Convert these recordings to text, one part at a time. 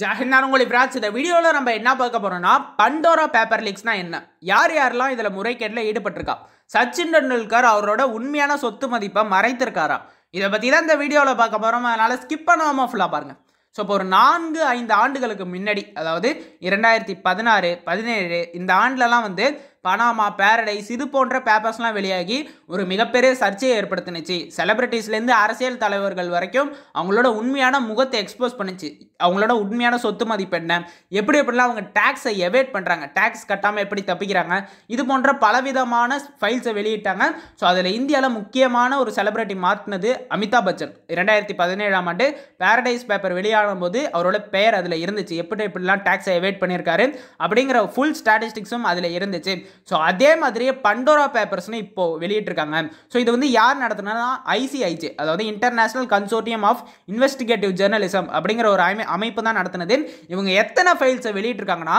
ஜாஹிர்னார் உங்களை பிராட்ச் இந்த வீடியோவில் நம்ம என்ன பார்க்க போகிறோம்னா பண்டோரா பேப்பர் லீக்ஸ்னால் என்ன யார் யாரெல்லாம் இதில் முறைகேட்டில் ஈடுபட்டிருக்கா சச்சின் டெண்டுல்கர் அவரோட உண்மையான சொத்து மதிப்பை மறைத்திருக்காரா இதை பற்றி தான் இந்த வீடியோவில் பார்க்க போகிறோம் அதனால் ஸ்கிப் பண்ணாமல் ஃபுல்லாக பாருங்கள் ஸோ இப்போ ஒரு நான்கு ஐந்து ஆண்டுகளுக்கு முன்னாடி அதாவது இரண்டாயிரத்தி பதினாறு பதினேழு இந்த ஆண்டிலலாம் வந்து பனாமா பேரடைஸ் இது போன்ற பேப்பர்ஸ்லாம் வெளியாகி ஒரு மிகப்பெரிய சர்ச்சையை ஏற்படுத்தினுச்சு செலிபிரிட்டிஸ்லேருந்து அரசியல் தலைவர்கள் வரைக்கும் அவங்களோட உண்மையான முகத்தை எக்ஸ்போஸ் பண்ணிச்சு அவங்களோட உண்மையான சொத்து மதிப்பு என்ன எப்படி எப்படிலாம் அவங்க டேக்ஸை எவேட் பண்ணுறாங்க டேக்ஸ் கட்டாமல் எப்படி தப்பிக்கிறாங்க இது போன்ற பலவிதமான ஃபைல்ஸை வெளியிட்டாங்க ஸோ அதில் இந்தியாவில் முக்கியமான ஒரு செலிபிரிட்டி மாற்றினது அமிதாப் பச்சன் ரெண்டாயிரத்தி பதினேழாம் ஆண்டு பேரடைஸ் பேப்பர் வெளியாகும் போது அவரோட பெயர் அதில் இருந்துச்சு எப்படி எப்படிலாம் டேக்ஸை எவேட் பண்ணியிருக்காரு அப்படிங்கிற ஃபுல் ஸ்டாட்டிஸ்டிக்ஸும் அதில் இருந்துச்சு ஸோ அதே மாதிரியே பண்டோரா பேப்பர்ஸ்னு இப்போ வெளியிட்டிருக்காங்க ஸோ இது வந்து யார் நடத்தினா ஐசிஐஜி அதாவது international consortium of investigative journalism அப்படிங்கிற ஒரு அமை அமைப்பு தான் நடத்தினது இவங்க எத்தனை ஃபைல்ஸை வெளியிட்டிருக்காங்கன்னா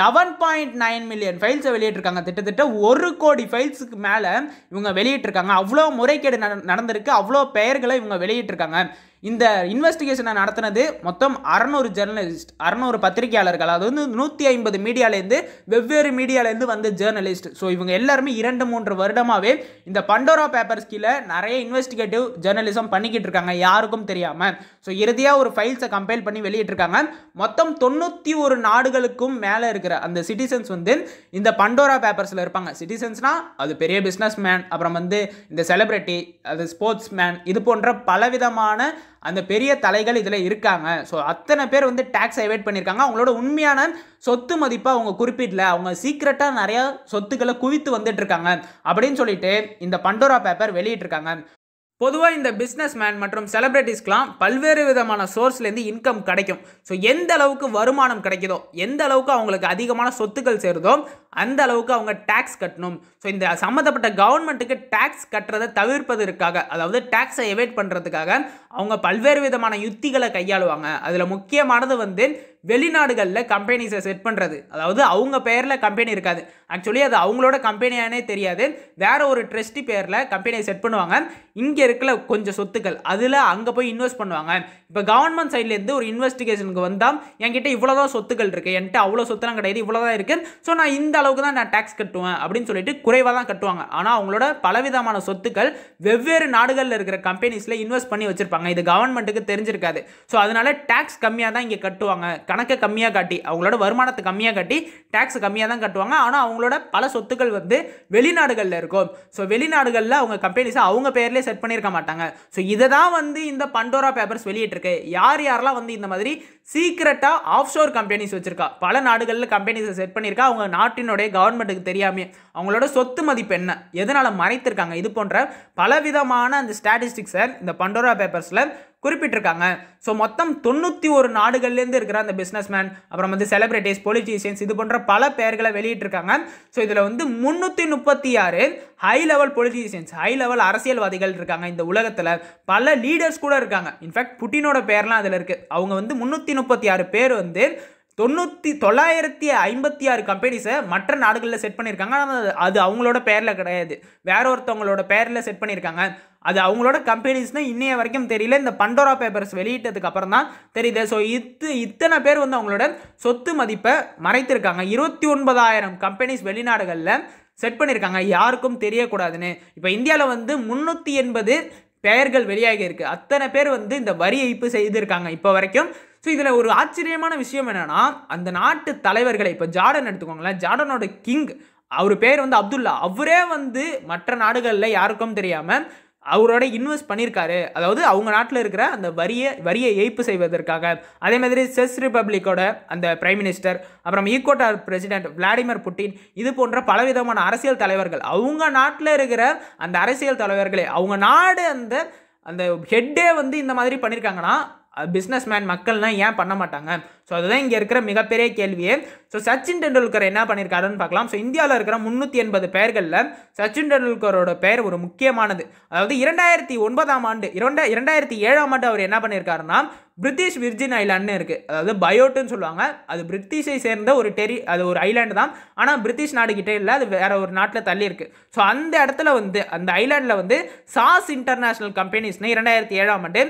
லெவன் பாயிண்ட் நைன் மில்லியன் ஃபைல்ஸை வெளியிட்டிருக்காங்க திட்டத்தட்ட ஒரு கோடி ஃபைல்ஸுக்கு மேலே இவங்க வெளியிட்டிருக்காங்க அவ்வளோ முறைகேடு நடந்திருக்கு அவ்வளோ பெயர்களை இவங்க வெளியிட்டிருக்காங்க இந்த இன்வெஸ்டிகேஷனை நடத்தினது மொத்தம் அறநூறு ஜேர்னலிஸ்ட் அறநூறு பத்திரிகையாளர்கள் அது வந்து நூற்றி ஐம்பது மீடியாலேருந்து வெவ்வேறு மீடியாலேருந்து வந்த ஜேர்னலிஸ்ட் ஸோ இவங்க எல்லாருமே இரண்டு மூன்று வருடமாகவே இந்த பண்டோரா பேப்பர்ஸ் கீழே நிறைய இன்வெஸ்டிகேட்டிவ் ஜேர்னலிசம் பண்ணிக்கிட்டு இருக்காங்க யாருக்கும் தெரியாமல் ஸோ இறுதியாக ஒரு ஃபைல்ஸை கம்பைல் பண்ணி வெளியிட்டிருக்காங்க மொத்தம் தொண்ணூற்றி ஒரு நாடுகளுக்கும் மேலே இருக்கிற அந்த சிட்டிசன்ஸ் வந்து இந்த பண்டோரா பேப்பர்ஸில் இருப்பாங்க சிட்டிசன்ஸ்னால் அது பெரிய பிஸ்னஸ் மேன் அப்புறம் வந்து இந்த செலிப்ரிட்டி அது ஸ்போர்ட்ஸ் மேன் இது போன்ற பலவிதமான அந்த பெரிய தலைகள் இதில் இருக்காங்க ஸோ அத்தனை பேர் வந்து டேக்ஸ் அவைட் பண்ணியிருக்காங்க அவங்களோட உண்மையான சொத்து மதிப்பை அவங்க குறிப்பிடல அவங்க சீக்கிரட்டாக நிறையா சொத்துக்களை குவித்து வந்துட்டுருக்காங்க அப்படின்னு சொல்லிட்டு இந்த பண்டோரா பேப்பர் வெளியிட்டிருக்காங்க பொதுவாக இந்த பிஸ்னஸ் மேன் மற்றும் செலிப்ரிட்டிஸ்க்கெலாம் பல்வேறு விதமான சோர்ஸ்லேருந்து இன்கம் கிடைக்கும் ஸோ எந்த அளவுக்கு வருமானம் கிடைக்குதோ எந்த அளவுக்கு அவங்களுக்கு அதிகமான சொத்துக்கள் சேருதோ அந்த அளவுக்கு அவங்க டேக்ஸ் கட்டணும் ஸோ இந்த சம்மந்தப்பட்ட கவர்மெண்ட்டுக்கு டேக்ஸ் கட்டுறதை தவிர்ப்பதற்காக அதாவது டேக்ஸை எவைட் பண்ணுறதுக்காக அவங்க பல்வேறு விதமான யுத்திகளை கையாளுவாங்க அதில் முக்கியமானது வந்து வெளிநாடுகளில் கம்பெனிஸை செட் பண்ணுறது அதாவது அவங்க பேரில் கம்பெனி இருக்காது ஆக்சுவலி அது அவங்களோட கம்பெனியானே தெரியாது வேற ஒரு ட்ரஸ்டி பேரில் கம்பெனியை செட் பண்ணுவாங்க இங்கே இருக்கிற கொஞ்சம் சொத்துக்கள் அதில் அங்கே போய் இன்வெஸ்ட் பண்ணுவாங்க இப்போ கவர்மெண்ட் சைட்லேருந்து ஒரு இன்வெஸ்டிகேஷனுக்கு வந்தால் என்கிட்ட இவ்வளோதான் சொத்துக்கள் இருக்குது என்கிட்ட அவ்வளோ சொத்துலாம் கிடையாது இவ்வளோதான் இருக்குது ஸோ நான் இந்த அளவுக்கு தான் நான் டேக்ஸ் கட்டுவேன் அப்படின்னு சொல்லிட்டு குறைவாக தான் கட்டுவாங்க ஆனால் அவங்களோட பலவிதமான சொத்துக்கள் வெவ்வேறு நாடுகளில் இருக்கிற கம்பெனிஸில் இன்வெஸ்ட் பண்ணி வச்சுருப்பாங்க வச்சுருப்பாங்க இது கவர்மெண்ட்டுக்கு தெரிஞ்சிருக்காது ஸோ அதனால் டேக்ஸ் கம்மியாக தான் இங்கே கட்டுவாங்க கணக்கை கம்மியாக காட்டி அவங்களோட வருமானத்தை கம்மியாக காட்டி டேக்ஸ் கம்மியாக தான் கட்டுவாங்க ஆனால் அவங்களோட பல சொத்துக்கள் வந்து வெளிநாடுகளில் இருக்கும் ஸோ வெளிநாடுகளில் அவங்க கம்பெனிஸை அவங்க பேர்லேயே செட் பண்ணியிருக்க மாட்டாங்க ஸோ இதை தான் வந்து இந்த பண்டோரா பேப்பர்ஸ் வெளியிட்டிருக்கு யார் யாரெல்லாம் வந்து இந்த மாதிரி சீக்கிரட்டாக ஆஃப் ஷோர் கம்பெனிஸ் வச்சுருக்கா பல நாடுகளில் கம்பெனிஸை செட் பண்ணியிருக்கா அவங்க நாட்டினுடைய கவர்மெண்ட்டுக்கு தெரியாமல் அவங்களோட சொத்து மதிப்பு என்ன எதனால் மறைத்திருக்காங்க இது போன்ற பலவிதமான அந்த ஸ்டாட்டிஸ்டிக்ஸை இந்த பண்டோரா பேப்பர்ஸ் பேப்பர்ஸில் குறிப்பிட்டிருக்காங்க ஸோ மொத்தம் தொண்ணூற்றி ஒரு நாடுகள்லேருந்து இருக்கிற அந்த பிஸ்னஸ்மேன் அப்புறம் வந்து செலிப்ரிட்டிஸ் பொலிட்டீஷியன்ஸ் இது போன்ற பல பெயர்களை வெளியிட்டிருக்காங்க ஸோ இதில் வந்து முந்நூற்றி முப்பத்தி ஆறு high level politicians high level அரசியல்வாதிகள் இருக்காங்க இந்த உலகத்தில் பல லீடர்ஸ் கூட இருக்காங்க இன்ஃபேக்ட் புட்டினோட பேர்லாம் அதில் இருக்குது அவங்க வந்து முந்நூற்றி முப்பத்தி ஆறு பேர் வந்து தொண்ணூற்றி தொள்ளாயிரத்தி ஐம்பத்தி ஆறு கம்பெனிஸை மற்ற நாடுகளில் செட் பண்ணியிருக்காங்க ஆனால் அது அவங்களோட பேரில் கிடையாது வேற ஒருத்தவங்களோட பேரில் செட் பண்ணியிருக்காங்க அது அவங்களோட கம்பெனிஸ்னால் இன்னைய வரைக்கும் தெரியல இந்த பண்டோரா பேப்பர்ஸ் வெளியிட்டதுக்கு அப்புறம் தான் தெரியுது ஸோ இத்து இத்தனை பேர் வந்து அவங்களோட சொத்து மதிப்பை மறைத்திருக்காங்க இருபத்தி ஒன்பதாயிரம் கம்பெனிஸ் வெளிநாடுகளில் செட் பண்ணியிருக்காங்க யாருக்கும் தெரியக்கூடாதுன்னு இப்போ இந்தியாவில் வந்து முந்நூற்றி எண்பது பெயர்கள் வெளியாகி இருக்குது அத்தனை பேர் வந்து இந்த வரி ஏய்ப்பு செய்திருக்காங்க இப்போ வரைக்கும் ஸோ இதில் ஒரு ஆச்சரியமான விஷயம் என்னென்னா அந்த நாட்டு தலைவர்களை இப்போ ஜார்டன் எடுத்துக்கோங்களேன் ஜார்டனோட கிங் அவர் பேர் வந்து அப்துல்லா அவரே வந்து மற்ற நாடுகளில் யாருக்கும் தெரியாமல் அவரோட இன்வெஸ்ட் பண்ணியிருக்காரு அதாவது அவங்க நாட்டில் இருக்கிற அந்த வரியை வரியை ஏய்ப்பு செய்வதற்காக அதே மாதிரி செஸ் ரிப்பப்ளிக்கோட அந்த பிரைம் மினிஸ்டர் அப்புறம் ஈக்கோட்டார் பிரசிடென்ட் விளாடிமிர் புட்டின் இது போன்ற பலவிதமான அரசியல் தலைவர்கள் அவங்க நாட்டில் இருக்கிற அந்த அரசியல் தலைவர்களே அவங்க நாடு அந்த அந்த ஹெட்டே வந்து இந்த மாதிரி பண்ணியிருக்காங்கன்னா பிஸ்னஸ் மேன் மக்கள்லாம் ஏன் பண்ண மாட்டாங்க ஸோ அதுதான் இங்கே இருக்கிற மிகப்பெரிய கேள்வியே ஸோ சச்சின் டெண்டுல்கர் என்ன பண்ணியிருக்காருன்னு பார்க்கலாம் ஸோ இந்தியாவில் இருக்கிற முந்நூற்றி எண்பது பெயர்களில் சச்சின் டெண்டுல்கரோட பெயர் ஒரு முக்கியமானது அதாவது இரண்டாயிரத்தி ஒன்பதாம் ஆண்டு இரண்டா இரண்டாயிரத்தி ஏழாம் ஆண்டு அவர் என்ன பண்ணியிருக்காருன்னா பிரிட்டிஷ் விர்ஜின் ஐலாண்டுன்னு இருக்குது அதாவது பயோட்டுன்னு சொல்லுவாங்க அது பிரிட்டிஷை சேர்ந்த ஒரு டெரி அது ஒரு ஐலாண்டு தான் ஆனால் பிரிட்டிஷ் நாடுகிட்டே இல்லை அது வேற ஒரு நாட்டில் தள்ளி இருக்குது ஸோ அந்த இடத்துல வந்து அந்த ஐலாண்டில் வந்து சாஸ் இன்டர்நேஷ்னல் கம்பெனிஸ்னு இரண்டாயிரத்தி ஏழாம் ஆண்டு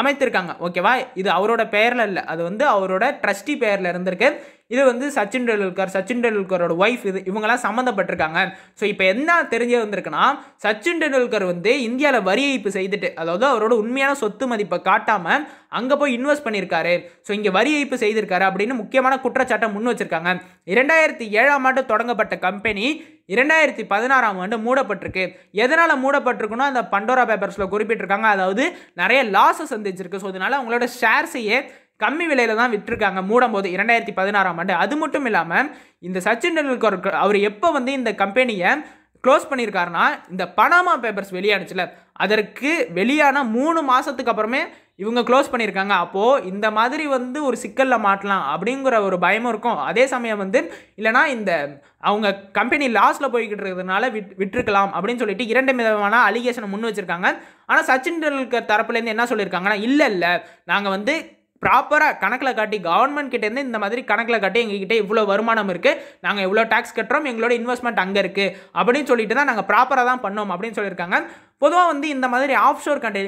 அமைத்திருக்காங்க ஓகேவா இது அவரோட பெயரில் இல்லை அது வந்து அவரோட ட்ரஸ்டி பெயரில் இருந்திருக்கு இது வந்து சச்சின் டெண்டுல்கர் சச்சின் டெண்டுல்கரோட ஒய்ஃப் இது இவங்கெல்லாம் சம்மந்தப்பட்டிருக்காங்க ஸோ இப்போ என்ன தெரிஞ்ச வந்திருக்குன்னா சச்சின் டெண்டுல்கர் வந்து இந்தியாவில் வரி ஏய்ப்பு செய்துட்டு அதாவது அவரோட உண்மையான சொத்து மதிப்பை காட்டாமல் அங்கே போய் இன்வெஸ்ட் பண்ணியிருக்காரு ஸோ இங்கே வரி ஏய்ப்பு செய்திருக்காரு அப்படின்னு முக்கியமான குற்றச்சாட்டை முன் வச்சிருக்காங்க இரண்டாயிரத்தி ஏழாம் ஆண்டு தொடங்கப்பட்ட கம்பெனி இரண்டாயிரத்தி பதினாறாம் ஆண்டு மூடப்பட்டிருக்கு எதனால் மூடப்பட்டிருக்குன்னா அந்த பண்டோரா பேப்பர்ஸில் குறிப்பிட்டிருக்காங்க அதாவது நிறைய லாஸை சந்திச்சிருக்கு ஸோ அதனால அவங்களோட ஷேர்ஸையே கம்மி விலையில் தான் விட்டுருக்காங்க மூடும் போது இரண்டாயிரத்தி பதினாறாம் ஆண்டு அது மட்டும் இல்லாமல் இந்த சச்சின் டெண்டுல்கர் அவர் எப்போ வந்து இந்த கம்பெனியை க்ளோஸ் பண்ணியிருக்காருன்னா இந்த பனாமா பேப்பர்ஸ் வெளியானுச்சுல அதற்கு வெளியான மூணு மாதத்துக்கு அப்புறமே இவங்க க்ளோஸ் பண்ணியிருக்காங்க அப்போது இந்த மாதிரி வந்து ஒரு சிக்கலில் மாட்டலாம் அப்படிங்கிற ஒரு பயமும் இருக்கும் அதே சமயம் வந்து இல்லைனா இந்த அவங்க கம்பெனி லாஸில் போய்கிட்டு இருக்கிறதுனால விட் விட்டுருக்கலாம் அப்படின்னு சொல்லிட்டு இரண்டு விதமான அலிகேஷனை முன் வச்சுருக்காங்க ஆனால் சச்சின் டெண்டுல்கர் தரப்புலேருந்து என்ன சொல்லியிருக்காங்கன்னா இல்லை இல்லை நாங்கள் வந்து ப்ராப்பராக கணக்கில் காட்டி கவர்மெண்ட் கிட்டேருந்து இந்த மாதிரி கணக்கில் காட்டி எங்ககிட்ட இவ்வளோ வருமானம் இருக்குது நாங்கள் இவ்வளோ டேக்ஸ் கட்டுறோம் எங்களோட இன்வெஸ்ட்மெண்ட் அங்கே இருக்குது அப்படின்னு சொல்லிட்டு தான் நாங்கள் ப்ராப்பராக தான் பண்ணோம் அப்படின்னு சொல்லியிருக்காங்க பொதுவாக வந்து இந்த மாதிரி ஆஃப் ஷோர் கண்டே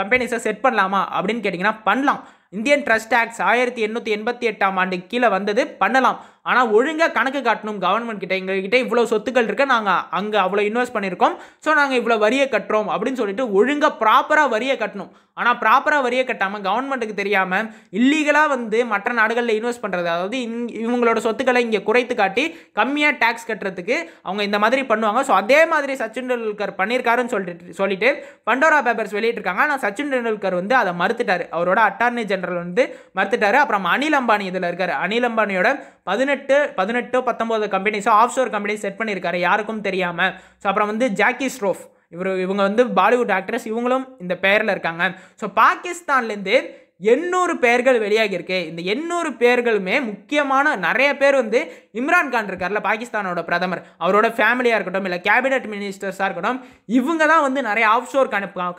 கம்பெனிஸை செட் பண்ணலாமா அப்படின்னு கேட்டிங்கன்னா பண்ணலாம் இந்தியன் ட்ரஸ்ட் ஆக்ஸ் ஆயிரத்தி எண்ணூற்றி எண்பத்தி எட்டாம் ஆண்டு கீழே வந்தது பண்ணலாம் ஆனால் ஒழுங்காக கணக்கு காட்டணும் கவர்மெண்ட் கிட்ட எங்ககிட்ட இவ்வளோ சொத்துக்கள் இருக்க நாங்கள் அங்கே அவ்வளோ இன்வெஸ்ட் பண்ணியிருக்கோம் ஸோ நாங்கள் இவ்வளோ வரியை கட்டுறோம் அப்படின்னு சொல்லிட்டு ஒழுங்காக ப்ராப்பராக வரியை கட்டணும் ஆனால் ப்ராப்பராக வரியை கட்டாமல் கவர்மெண்ட்டுக்கு தெரியாமல் இல்லீகலாக வந்து மற்ற நாடுகளில் இன்வெஸ்ட் பண்ணுறது அதாவது இங் இவங்களோட சொத்துக்களை இங்கே குறைத்து காட்டி கம்மியாக டேக்ஸ் கட்டுறதுக்கு அவங்க இந்த மாதிரி பண்ணுவாங்க ஸோ அதே மாதிரி சச்சின் டெண்டுல்கர் பண்ணியிருக்காருன்னு சொல்லிட்டு சொல்லிட்டு பண்டோரா பேப்பர்ஸ் வெளியிட்டிருக்காங்க ஆனால் சச்சின் டெண்டுல்கர் வந்து அதை மறுத்துட்டார் அவரோட அட்டார்னி ஜெனரல் வந்து மறுத்துட்டார் அப்புறம் அனில் அம்பானி இதில் இருக்கார் அனில் அம்பானியோட பதினெட்டு பதினெட்டு பதினெட்டு பத்தொம்போது கம்பெனிஸோ ஆஃப் ஷோர் கம்பெனி செட் பண்ணியிருக்காரு யாருக்கும் தெரியாமல் ஸோ அப்புறம் வந்து ஜாக்கி ஸ்ட்ரோஃப் இவர் இவங்க வந்து பாலிவுட் ஆக்ட்ரஸ் இவங்களும் இந்த பெயரில் இருக்காங்க ஸோ பாகிஸ்தான்லேருந்து எண்ணூறு பேர்கள் வெளியாகியிருக்கு இந்த எண்ணூறு பேர்களுமே முக்கியமான நிறைய பேர் வந்து இம்ரான் கான் இருக்கார்ல பாகிஸ்தானோட பிரதமர் அவரோட ஃபேமிலியாக இருக்கட்டும் இல்லை கேபினட் மினிஸ்டர்ஸாக இருக்கட்டும் இவங்க தான் வந்து நிறைய ஆஃப் ஷோர்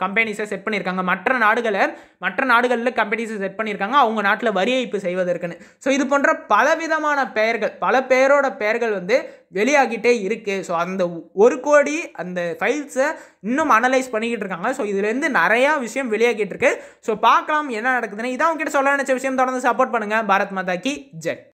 கம்பெனிஸை செட் பண்ணியிருக்காங்க மற்ற நாடுகளை மற்ற நாடுகளில் கம்பெனிஸை செட் பண்ணியிருக்காங்க அவங்க நாட்டில் வரி ஏய்ப்பு செய்வதற்குன்னு ஸோ இது போன்ற பலவிதமான பெயர்கள் பல பேரோட பெயர்கள் வந்து வெளியாகிட்டே இருக்குது ஸோ அந்த ஒரு கோடி அந்த ஃபைல்ஸை இன்னும் அனலைஸ் பண்ணிக்கிட்டு இருக்காங்க ஸோ இதுலேருந்து நிறையா விஷயம் வெளியாகிட்டு இருக்கு ஸோ பார்க்கலாம் என்ன நடக்குதுன்னு இதான் உங்ககிட்ட சொல்ல நினச்ச விஷயம் தொடர்ந்து சப்போர்ட் பண்ணுங்கள் பாரத் மாதா கி ஜெய்